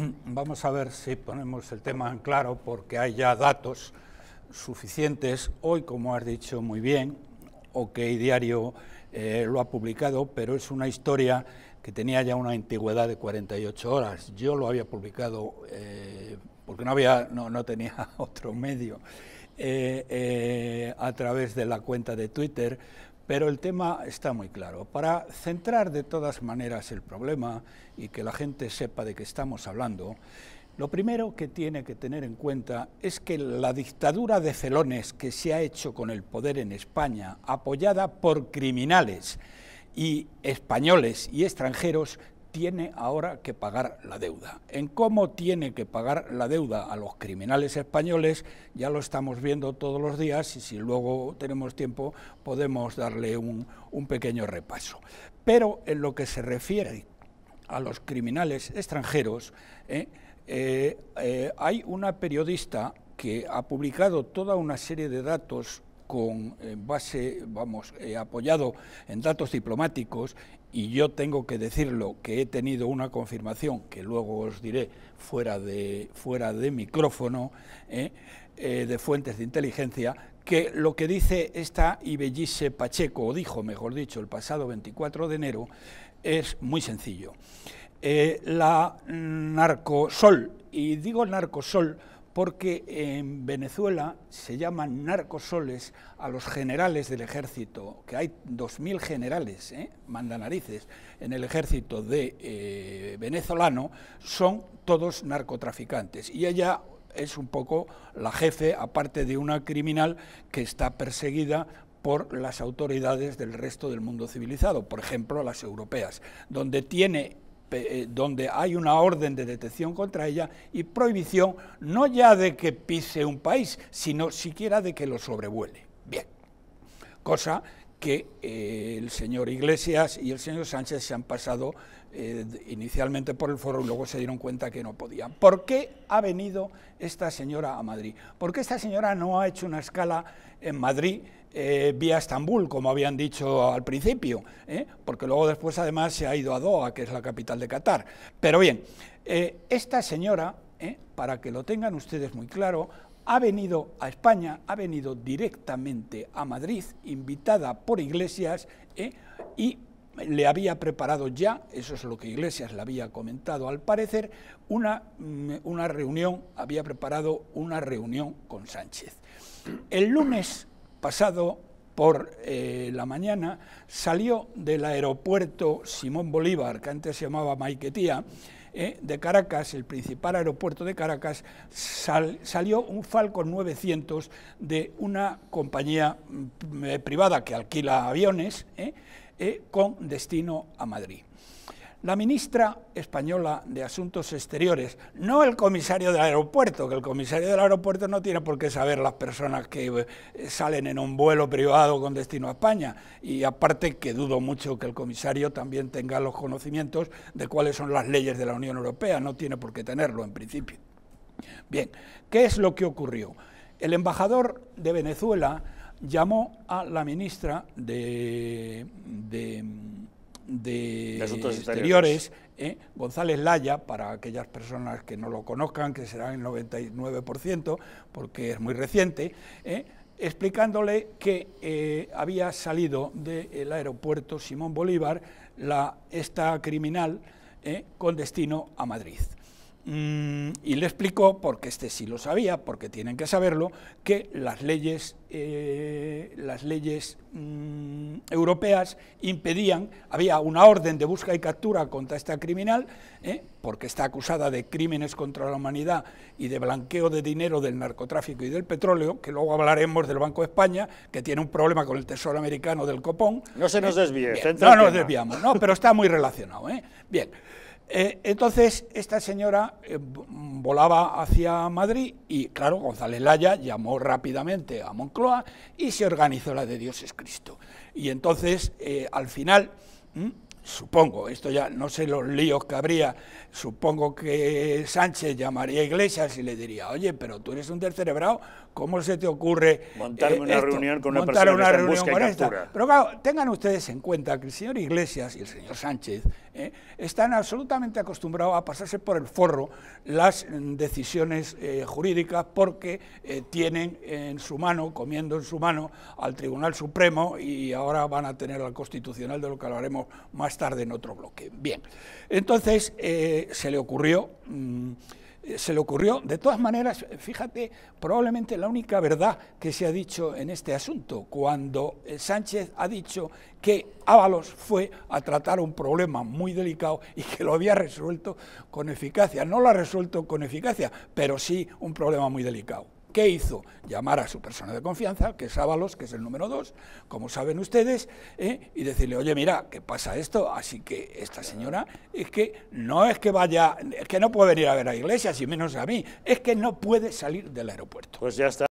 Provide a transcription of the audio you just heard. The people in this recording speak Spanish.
Mm, vamos a ver si ponemos el tema en claro porque hay ya datos suficientes hoy, como has dicho muy bien, o Diario eh, lo ha publicado, pero es una historia que tenía ya una antigüedad de 48 horas. Yo lo había publicado eh, porque no, había, no, tenía otro medio eh, a través de la cuenta de Twitter, pero el tema está muy claro. Para centrar de todas maneras el problema y que la gente sepa de qué estamos hablando, lo primero que tiene que tener en cuenta es que la dictadura de Celones que se ha hecho con el poder en España, apoyada por criminales y españoles y extranjeros, tiene ahora que pagar la deuda. En cómo tiene que pagar la deuda a los criminales españoles ya lo estamos viendo todos los días y si luego tenemos tiempo podemos darle un, pequeño repaso. Pero en lo que se refiere a los criminales extranjeros, eh, eh, eh, hay una periodista que ha publicado toda una serie de datos con eh, base, vamos, eh, apoyado en datos diplomáticos y yo tengo que decirlo que he tenido una confirmación que luego os diré fuera de, fuera de micrófono eh, de fuentes de inteligencia que lo que dice esta Ibellice Pacheco, o dijo mejor dicho el pasado 24 de enero, es muy sencillo. la narcosol, y digo narcosol porque en Venezuela se llaman narcosoles a los generales del ejército, que hay 2.000 generales, ¿eh? mandanarices, en el ejército de, eh, venezolano, son todos narcotraficantes. Y ella es un poco la jefe, aparte de una criminal que está perseguida por las autoridades del resto del mundo civilizado, por ejemplo las europeas, donde tiene eh, donde hay una orden de detección contra ella y prohibición no ya de que pise un país, sino siquiera de que lo sobrevuele. Bien, cosa que eh, el señor Iglesias y el señor Sánchez se han pasado eh, inicialmente por el foro y luego se dieron cuenta que no podían. ¿Por qué ha venido esta señora a Madrid? ¿Por qué esta señora no ha hecho una escala en Madrid? Eh, vía Estambul, como habían dicho al principio, porque luego después además se ha ido a Doha, que es la capital de Qatar. Pero bien, esta señora ¿eh? para que lo tengan ustedes muy claro, ha venido a España, ha venido directamente a Madrid, invitada por Iglesias, ¿eh? y le había preparado ya, eso es lo que Iglesias le había comentado al parecer, una, mm, reunión, había preparado una reunión con Sánchez. El lunes pasado por eh, la mañana salió del aeropuerto Simón Bolívar, que antes se llamaba Maiquetía, ¿eh? de Caracas, el principal aeropuerto de Caracas, salió un Falcon 900 de una compañía mm, eh, privada que alquila aviones ¿eh? con destino a Madrid la ministra española de Asuntos Exteriores, no el comisario del aeropuerto, que el comisario del aeropuerto no tiene por qué saber las personas que eh, salen en un vuelo privado con destino a España. Y aparte que dudo mucho que el comisario también tenga los conocimientos de cuáles son las leyes de la Unión Europea, no tiene por qué tenerlo en principio. Bien, ¿qué es lo que ocurrió? El embajador de Venezuela llamó a la ministra de, de, Asuntos Exteriores, ¿eh? González Laya, para aquellas personas que no lo conozcan, que serán el 99%, porque es muy reciente, ¿eh? explicándole que eh, había salido del aeropuerto Simón Bolívar la, esta criminal con destino a Madrid. Mm, y le explicó, porque este sí lo sabía, porque tienen que saberlo, que las leyes, eh, las leyes mm, europeas impedían, había una orden de busca y captura contra esta criminal, ¿eh? porque está acusada de crímenes contra la humanidad y de blanqueo de dinero del narcotráfico y del petróleo, que luego hablaremos del Banco de España, que tiene un problema con el Tesoro americano del Copón. No se nos ¿Eh? desvíe. no nos desviamos, no, pero está muy relacionado. Bien. Eh, entonces, esta señora eh, volaba hacia Madrid y, claro, González Laya llamó rápidamente a Moncloa y se organizó la de Dios es Cristo. Y entonces, eh, al final, supongo, esto ya no sé los líos que habría, supongo que Sánchez llamaría a Iglesias y le diría, oye, pero tú eres un descerebrado, ¿cómo se te ocurre eh, montar una reunión con una persona una busca Pero claro, tengan ustedes en cuenta que el señor Iglesias y el señor Sánchez eh, están absolutamente acostumbrados a pasarse por el forro las mm, decisiones eh, jurídicas porque tienen en su mano, comiendo en su mano, al Tribunal Supremo y ahora van a tener al Constitucional, de lo que hablaremos más tarde en otro bloque. Bien, entonces eh, se le ocurrió... Mm, se le ocurrió, de todas maneras, fíjate, probablemente la única verdad que se ha dicho en este asunto, cuando eh, Sánchez ha dicho que Ábalos fue a tratar un problema muy delicado y que lo había resuelto con eficacia. No lo ha resuelto con eficacia, pero sí un problema muy delicado. ¿Qué hizo? Llamar a su persona de confianza, que es Ábalos, que es el número dos, como saben ustedes, ¿eh? y decirle, oye, mira, ¿qué pasa esto, así que esta señora es que no es que vaya, es que no puede venir a ver a Iglesias y menos a mí, es que no puede salir del aeropuerto. Pues ya está.